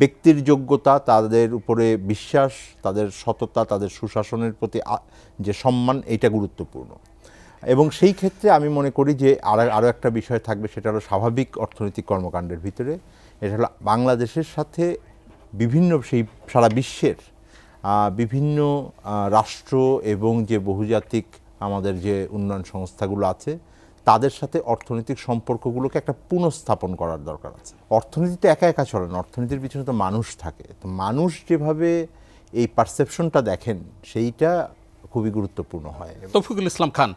ব্যক্তির যোগ্যতা তাদের উপরে বিশ্বাস তাদের সততা তাদের সুশাসনের প্রতি যে সম্মান এটা গুরুত্বপূর্ণ এবং সেই ক্ষেত্রে আমি মনে করি যে আর আরও একটা বিষয় থাকবে সেটা হলো স্বাভাবিক অর্থনৈতিক কর্মকাণ্ডের ভিতরে এটা হলো বাংলাদেশের সাথে বিভিন্ন সেই সারা বিশ্বের বিভিন্ন রাষ্ট্র এবং যে বহুজাতিক আমাদের যে উন্নয়ন সংস্থাগুলো আছে তাদের সাথে অর্থনৈতিক সম্পর্কগুলোকে একটা পুনঃস্থাপন করার দরকার আছে অর্থনীতিতে একা একা চলে না অর্থনীতির পিছনে তো মানুষ থাকে তো মানুষ যেভাবে এই পারসেপশনটা দেখেন সেইটা খুবই গুরুত্বপূর্ণ হয় তফিকুল ইসলাম খান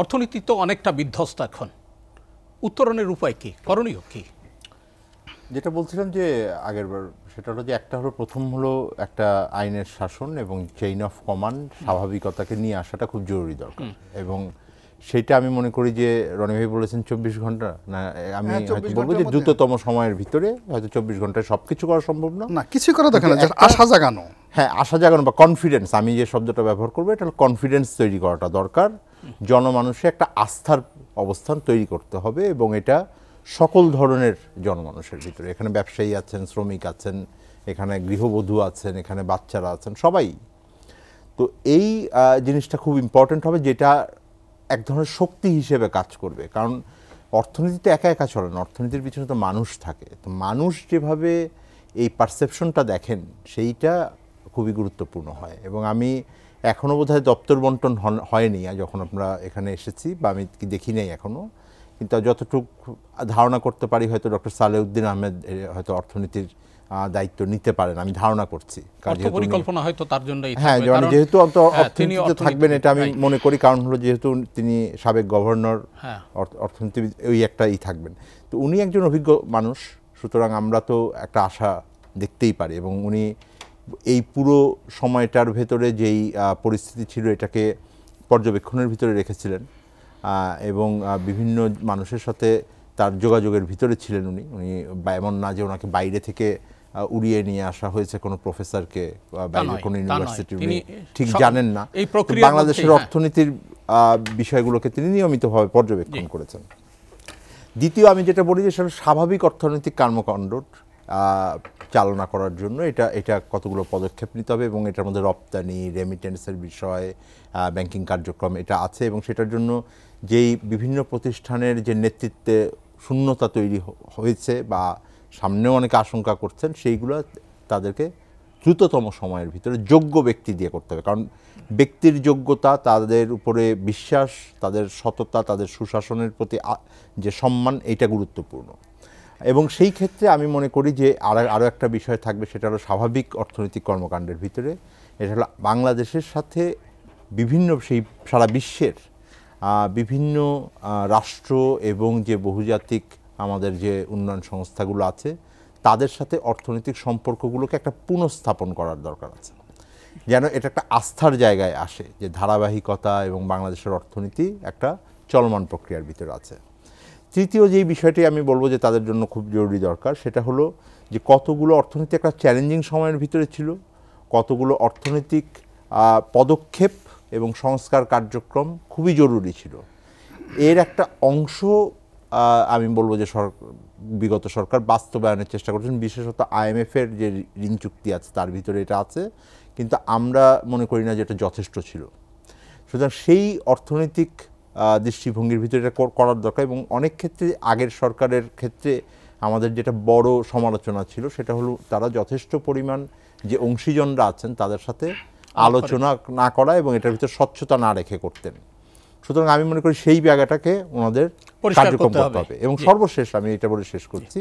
অর্থনীতি তো অনেকটা বিধ্বস্ত এখন উত্তরণের উপায় কী করণীয় কী যেটা বলছিলাম যে আগেরবার সেটা হলো যে একটা হলো প্রথম হলো একটা আইনের শাসন এবং চেইন অফ কমান্ড স্বাভাবিকতাকে নিয়ে আসাটা খুব জরুরি দরকার এবং সেটা আমি মনে করি যে রনি ভাই বলেছেন চব্বিশ ঘন্টা না আমি হ্যাঁ, হয়তো বলবো যে দ্রুততম সময়ের ভিতরে হয়তো চব্বিশ ঘন্টায় সব কিছু করা সম্ভব না না কিছু করা দেখে না আশা জাগানো হ্যাঁ আশা জাগানো বা কনফিডেন্স আমি যে শব্দটা ব্যবহার করবো এটা কনফিডেন্স তৈরি করাটা দরকার জনমানুষে একটা আস্থার অবস্থান তৈরি করতে হবে এবং এটা সকল ধরনের জনমানুষের ভিতরে এখানে ব্যবসায়ী আছেন শ্রমিক আছেন এখানে গৃহবধূ আছেন এখানে বাচ্চারা আছেন সবাই তো এই জিনিসটা খুব ইম্পর্ট্যান্ট হবে যেটা এক ধরনের শক্তি হিসেবে কাজ করবে কারণ অর্থনীতিতে একা একা চলে না অর্থনীতির পিছনে তো মানুষ থাকে তো মানুষ যেভাবে এই পারসেপশনটা দেখেন সেইটা খুবই গুরুত্বপূর্ণ হয় এবং আমি এখনও বোধ হয় দপ্তর বন্টন হয়নি যখন আমরা এখানে এসেছি বা আমি দেখি নাই এখনও কিন্তু যতটুক ধারণা করতে পারি হয়তো ডক্টর সালেউদ্দিন আহমেদ হয়তো অর্থনীতির দায়িত্ব নিতে পারেন আমি ধারণা করছি পরিকল্পনা হয়তো তার জন্য হ্যাঁ যেহেতু অন্ত হ্যাঁ, অর্থনীতিতে থাকবেন এটা আমি মনে করি কারণ হলো যেহেতু তিনি সাবেক গভর্নর হ্যাঁ। অর্থনীতিবিদ ওই একটাই থাকবেন তো উনি একজন অভিজ্ঞ মানুষ সুতরাং আমরা তো একটা আশা দেখতেই পারি এবং উনি এই পুরো সময়টার ভেতরে যেই পরিস্থিতি ছিল এটাকে পর্যবেক্ষণের ভিতরে রেখেছিলেন এবং বিভিন্ন মানুষের সাথে তার যোগাযোগের ভিতরে ছিলেন উনি উনি এমন না যে ওনাকে বাইরে থেকে উড়িয়ে নিয়ে আসা হয়েছে কোনো প্রফেসরকে বাইরে কোনো ইউনিভার্সিটি ঠিক জানেন না বাংলাদেশের হ্যাঁ। অর্থনীতির বিষয়গুলোকে তিনি নিয়মিতভাবে পর্যবেক্ষণ করেছেন দ্বিতীয় আমি যেটা বলি যে স্বাভাবিক অর্থনৈতিক কর্মকাণ্ড চালনা করার জন্য এটা এটা কতগুলো পদক্ষেপ নিতে হবে এবং এটার মধ্যে রপ্তানি রেমিটেন্সের বিষয় ব্যাংকিং কার্যক্রম এটা আছে এবং সেটার জন্য যেই বিভিন্ন প্রতিষ্ঠানের যে নেতৃত্বে শূন্যতা তৈরি হয়েছে বা সামনেও অনেকে আশঙ্কা করছেন সেইগুলো তাদেরকে দ্রুততম সময়ের ভিতরে যোগ্য ব্যক্তি দিয়ে করতে হবে কারণ ব্যক্তির যোগ্যতা তাদের উপরে বিশ্বাস তাদের সততা তাদের সুশাসনের প্রতি যে সম্মান এটা গুরুত্বপূর্ণ এবং সেই ক্ষেত্রে আমি মনে করি যে আর আরও একটা বিষয় থাকবে সেটা হলো স্বাভাবিক অর্থনৈতিক কর্মকাণ্ডের ভিতরে এটা হলো বাংলাদেশের সাথে বিভিন্ন সেই সারা বিশ্বের বিভিন্ন রাষ্ট্র এবং যে বহুজাতিক আমাদের যে উন্নয়ন সংস্থাগুলো আছে তাদের সাথে অর্থনৈতিক সম্পর্কগুলোকে একটা পুনঃস্থাপন করার দরকার আছে যেন এটা একটা আস্থার জায়গায় আসে যে ধারাবাহিকতা এবং বাংলাদেশের অর্থনীতি একটা চলমান প্রক্রিয়ার ভিতরে আছে তৃতীয় যে বিষয়টি আমি বলবো যে তাদের জন্য খুব জরুরি দরকার সেটা হলো যে কতগুলো অর্থনীতি একটা চ্যালেঞ্জিং সময়ের ভিতরে ছিল কতগুলো অর্থনৈতিক পদক্ষেপ এবং সংস্কার কার্যক্রম খুবই জরুরি ছিল এর একটা অংশ আমি বলবো যে বিগত সরকার বাস্তবায়নের চেষ্টা করছেন বিশেষত আইএমএফের যে ঋণ চুক্তি আছে তার ভিতরে এটা আছে কিন্তু আমরা মনে করি না যে এটা যথেষ্ট ছিল সুতরাং সেই অর্থনৈতিক দৃষ্টিভঙ্গির ভিতরে এটা করার দরকার এবং অনেক ক্ষেত্রে আগের সরকারের ক্ষেত্রে আমাদের যেটা বড় সমালোচনা ছিল সেটা হলো তারা যথেষ্ট পরিমাণ যে অংশীজনরা আছেন তাদের সাথে আলোচনা না করা এবং এটার ভিতরে স্বচ্ছতা না রেখে করতেন সুতরাং আমি মনে করি সেই জায়গাটাকে ওনাদের কার্যক্রম করতে হবে এবং সর্বশেষ আমি এটা বলে শেষ করছি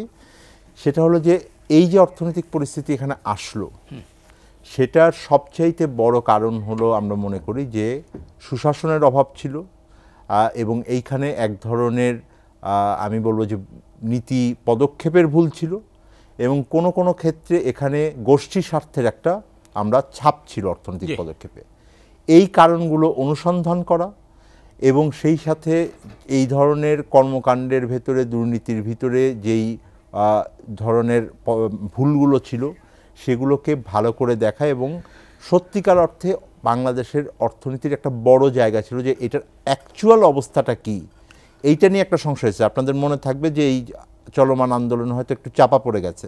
সেটা হলো যে এই যে অর্থনৈতিক পরিস্থিতি এখানে আসলো সেটার সবচাইতে বড় কারণ হলো আমরা মনে করি যে সুশাসনের অভাব ছিল এবং এইখানে এক ধরনের আমি বলবো যে নীতি পদক্ষেপের ভুল ছিল এবং কোনো কোনো ক্ষেত্রে এখানে গোষ্ঠী স্বার্থের একটা আমরা ছাপ ছিল অর্থনৈতিক পদক্ষেপে এই কারণগুলো অনুসন্ধান করা এবং সেই সাথে এই ধরনের কর্মকাণ্ডের ভেতরে দুর্নীতির ভিতরে যেই ধরনের ভুলগুলো ছিল সেগুলোকে ভালো করে দেখা এবং সত্যিকার অর্থে বাংলাদেশের অর্থনীতির একটা বড় জায়গা ছিল যে এটার অ্যাকচুয়াল অবস্থাটা কি এইটা নিয়ে একটা সংশয় আছে আপনাদের মনে থাকবে যে এই চলমান আন্দোলন হয়তো একটু চাপা পড়ে গেছে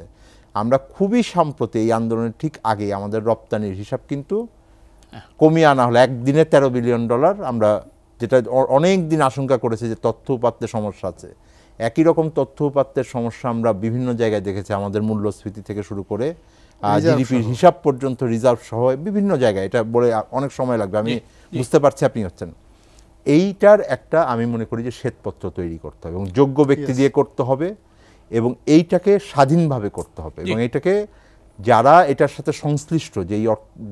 আমরা খুবই সম্প্রতি এই আন্দোলনের ঠিক আগে আমাদের রপ্তানির হিসাব কিন্তু হ্যাঁ। কমিয়ে আনা হলো একদিনে তেরো বিলিয়ন ডলার আমরা যেটা অনেক দিন আশঙ্কা করেছে যে তথ্য উপাত্তের সমস্যা আছে একই রকম তথ্য উপাত্তের সমস্যা আমরা বিভিন্ন জায়গায় দেখেছি আমাদের মূল্যস্ফীতি থেকে শুরু করে জিডিপির হিসাব পর্যন্ত রিজার্ভ সহ বিভিন্ন জায়গায় এটা বলে অনেক সময় লাগবে আমি বুঝতে পারছি আপনি হচ্ছেন এইটার একটা আমি মনে করি যে শ্বেতপত্র তৈরি করতে হবে এবং যোগ্য ব্যক্তি দিয়ে করতে হবে এবং এইটাকে স্বাধীনভাবে করতে হবে এবং এটাকে যারা এটার সাথে সংশ্লিষ্ট যেই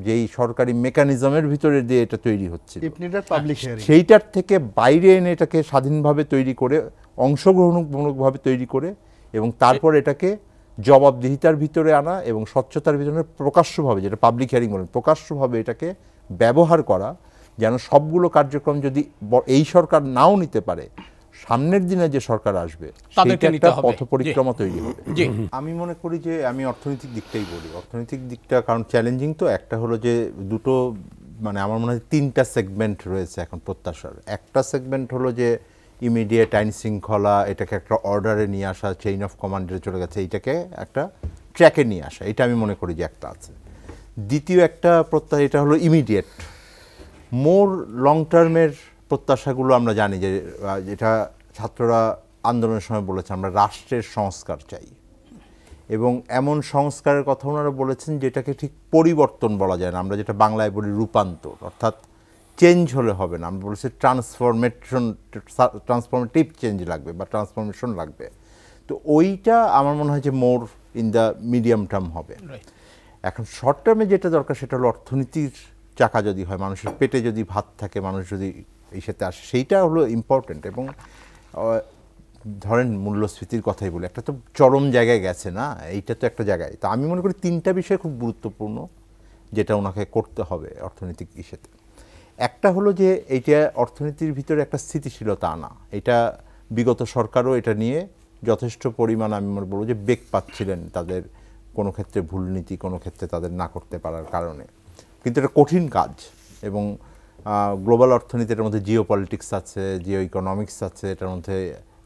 যেই সরকারি মেকানিজমের ভিতরে দিয়ে এটা তৈরি হচ্ছে হ্যাঁ, সেইটার থেকে বাইরে এনে এটাকে স্বাধীনভাবে তৈরি করে অংশগ্রহণমূলকভাবে তৈরি করে এবং তারপর এটাকে জবাবদিহিতার ভিতরে আনা এবং স্বচ্ছতার ভিতরে প্রকাশ্যভাবে যেটা পাবলিক হিয়ারিং বলেন প্রকাশ্যভাবে এটাকে ব্যবহার করা যেন সবগুলো কার্যক্রম যদি এই সরকার নাও নিতে পারে সামনের দিনে যে সরকার আসবে একটা পথ পরিক্রমা তৈরি হবে আমি মনে করি যে আমি অর্থনৈতিক দিকটাই বলি অর্থনৈতিক দিকটা কারণ চ্যালেঞ্জিং তো একটা হলো যে দুটো মানে আমার মনে হয় তিনটা সেগমেন্ট রয়েছে এখন প্রত্যাশার একটা সেগমেন্ট হলো যে ইমিডিয়েট আইন শৃঙ্খলা এটাকে একটা অর্ডারে নিয়ে আসা চেইন অফ কমান্ডে চলে গেছে এইটাকে একটা ট্র্যাকে নিয়ে আসা এটা আমি মনে করি যে একটা আছে দ্বিতীয় একটা প্রত্যয় এটা হলো ইমিডিয়েট মোর লং টার্মের প্রত্যাশাগুলো আমরা জানি যে যেটা ছাত্ররা আন্দোলনের সময় বলেছে আমরা রাষ্ট্রের সংস্কার চাই এবং এমন সংস্কারের কথা ওনারা বলেছেন যেটাকে ঠিক পরিবর্তন বলা যায় না আমরা যেটা বাংলায় বলি রূপান্তর অর্থাৎ চেঞ্জ হলে হবে না আমরা বলেছি ট্রান্সফরমেশন ট্রান্সফরমেটিভ চেঞ্জ লাগবে বা ট্রান্সফরমেশন লাগবে তো ওইটা আমার মনে হয় যে more in the medium term হবে এখন শর্ট টার্মে যেটা দরকার সেটা হলো অর্থনীতির চাকা যদি হয় মানুষের পেটে যদি ভাত থাকে মানুষ যদি এই সাথে আসে সেইটা হলো ইম্পর্ট্যান্ট এবং ধরেন মূল্যস্ফীতির কথাই বলি একটা তো চরম জায়গায় গেছে না এইটা তো একটা জায়গায় তো আমি মনে করি তিনটা বিষয় খুব গুরুত্বপূর্ণ যেটা ওনাকে করতে হবে অর্থনৈতিক ইস্যুতে একটা হলো যে এইটা অর্থনীতির ভিতরে একটা স্থিতিশীলতা আনা এটা বিগত সরকারও এটা নিয়ে যথেষ্ট পরিমাণ আমি মনে বলবো যে বেগ পাচ্ছিলেন তাদের কোনো ক্ষেত্রে ভুলনীতি কোনো ক্ষেত্রে তাদের না করতে পারার কারণে কিন্তু এটা কঠিন কাজ এবং গ্লোবাল অর্থনীতি এটার মধ্যে জিও পলিটিক্স আছে জিও ইকোনমিক্স আছে এটার মধ্যে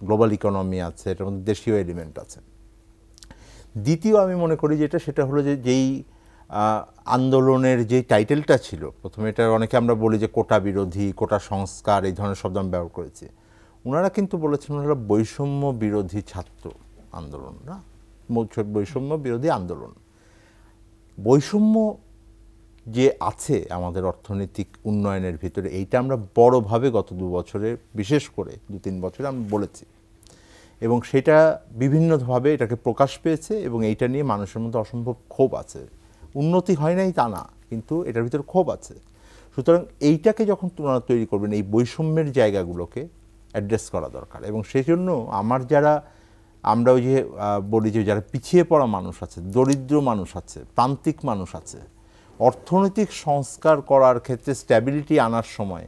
গ্লোবাল ইকোনমি আছে এটার মধ্যে দেশীয় এলিমেন্ট আছে দ্বিতীয় আমি মনে করি যেটা সেটা হলো যে যেই আন্দোলনের যে টাইটেলটা ছিল প্রথমে এটা অনেকে আমরা বলি যে কোটা বিরোধী কোটা সংস্কার এই ধরনের শব্দ আমি ব্যবহার করেছি ওনারা কিন্তু বলেছেন ওনারা বৈষম্য বিরোধী ছাত্র আন্দোলন না বৈষম্য বিরোধী আন্দোলন বৈষম্য যে আছে আমাদের অর্থনৈতিক উন্নয়নের ভিতরে এইটা আমরা বড়ভাবে গত দু বছরে বিশেষ করে দু তিন বছরে আমি বলেছি এবং সেটা বিভিন্নভাবে এটাকে প্রকাশ পেয়েছে এবং এইটা নিয়ে মানুষের মধ্যে অসম্ভব ক্ষোভ আছে উন্নতি হয় নাই তা না কিন্তু এটার ভিতরে ক্ষোভ আছে সুতরাং এইটাকে যখন তোমরা তৈরি করবেন এই বৈষম্যের জায়গাগুলোকে অ্যাড্রেস করা দরকার এবং সেই জন্য আমার যারা আমরা ওই যে বলি যে যারা পিছিয়ে পড়া মানুষ আছে দরিদ্র মানুষ আছে প্রান্তিক মানুষ আছে অর্থনৈতিক সংস্কার করার ক্ষেত্রে স্ট্যাবিলিটি আনার সময়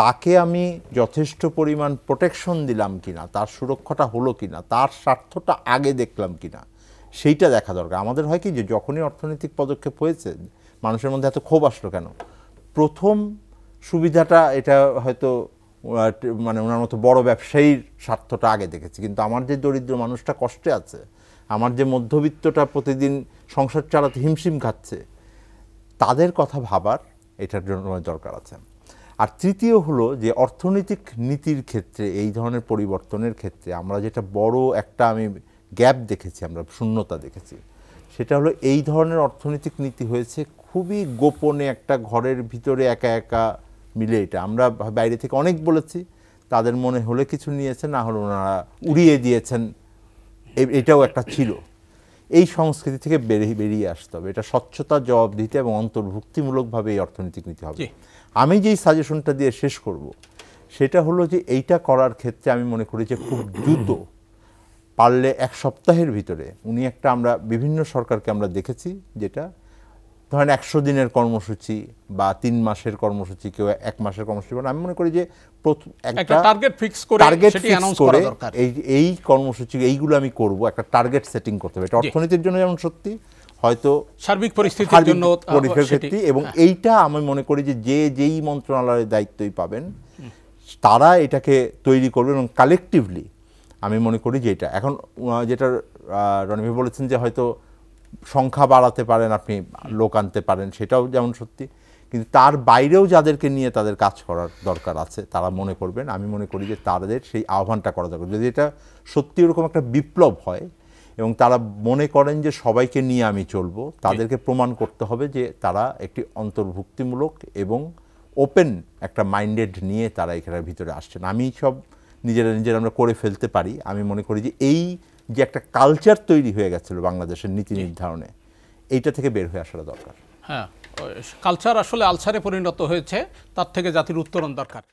তাকে আমি যথেষ্ট পরিমাণ প্রোটেকশন দিলাম কি না তার সুরক্ষাটা হলো কি না তার স্বার্থটা আগে দেখলাম কি না সেইটা দেখা দরকার আমাদের হয় কি যে যখনই অর্থনৈতিক পদক্ষেপ হয়েছে মানুষের মধ্যে এত ক্ষোভ আসলো কেন প্রথম সুবিধাটা এটা হয়তো মানে ওনার মতো বড় ব্যবসায়ীর স্বার্থটা আগে দেখেছি কিন্তু আমার যে দরিদ্র মানুষটা কষ্টে আছে আমার যে মধ্যবিত্তটা প্রতিদিন সংসার চালাতে হিমশিম খাচ্ছে তাদের কথা ভাবার এটার জন্য দরকার আছে আর তৃতীয় হলো যে অর্থনৈতিক নীতির ক্ষেত্রে এই ধরনের পরিবর্তনের ক্ষেত্রে আমরা যেটা বড় একটা আমি গ্যাপ দেখেছি আমরা শূন্যতা দেখেছি সেটা হলো এই ধরনের অর্থনৈতিক নীতি হয়েছে খুবই গোপনে একটা ঘরের ভিতরে একা একা মিলে এটা আমরা বাইরে থেকে অনেক বলেছি তাদের মনে হলে কিছু নিয়েছে না হলে ওনারা উড়িয়ে দিয়েছেন এটাও একটা ছিল এই সংস্কৃতি থেকে বেরিয়ে আসতে হবে এটা স্বচ্ছতা জবাবদিহিতা এবং অন্তর্ভুক্তিমূলকভাবে এই অর্থনৈতিক নীতি হবে আমি যেই সাজেশনটা দিয়ে শেষ করব সেটা হলো যে এইটা করার ক্ষেত্রে আমি মনে করি যে খুব দ্রুত পারলে এক সপ্তাহের ভিতরে উনি একটা আমরা বিভিন্ন সরকারকে আমরা দেখেছি যেটা ধরেন একশো দিনের কর্মসূচি বা তিন মাসের কর্মসূচি কেউ এক মাসের কর্মসূচি বলেন আমি মনে করি যে একটা টার্গেট ফিক্স করে টার্গেট ফিক্স করে এই এই কর্মসূচি এইগুলো আমি করব একটা টার্গেট সেটিং করতে হবে এটা অর্থনীতির জন্য যেমন সত্যি হয়তো সার্বিক পরিস্থিতির জন্য পরিপ্রেক্ষিতে এবং হ্যাঁ। এইটা আমি মনে করি যে যে যেই মন্ত্রণালয়ের দায়িত্বই পাবেন তারা এটাকে তৈরি করবে এবং কালেকটিভলি আমি মনে করি যে এটা এখন যেটা রণবীর বলেছেন যে হয়তো সংখ্যা বাড়াতে পারেন আপনি লোক আনতে পারেন সেটাও যেমন সত্যি কিন্তু তার বাইরেও যাদেরকে নিয়ে তাদের কাজ করার দরকার আছে তারা মনে করবেন আমি মনে করি যে তাদের সেই আহ্বানটা করা দরকার যদি এটা সত্যি ওরকম একটা বিপ্লব হয় এবং তারা মনে করেন যে সবাইকে নিয়ে আমি চলবো তাদেরকে প্রমাণ করতে হবে যে তারা একটি অন্তর্ভুক্তিমূলক এবং ওপেন একটা মাইন্ডেড নিয়ে তারা এখানের ভিতরে আসছেন আমি সব নিজেরা নিজেরা আমরা করে ফেলতে পারি আমি মনে করি যে এই যে একটা কালচার তৈরি হয়ে গেছিল বাংলাদেশের নীতি নির্ধারণে এইটা থেকে বের হয়ে আসাটা দরকার হ্যাঁ কালচার আসলে আলসারে পরিণত হয়েছে তার থেকে জাতির উত্তরণ দরকার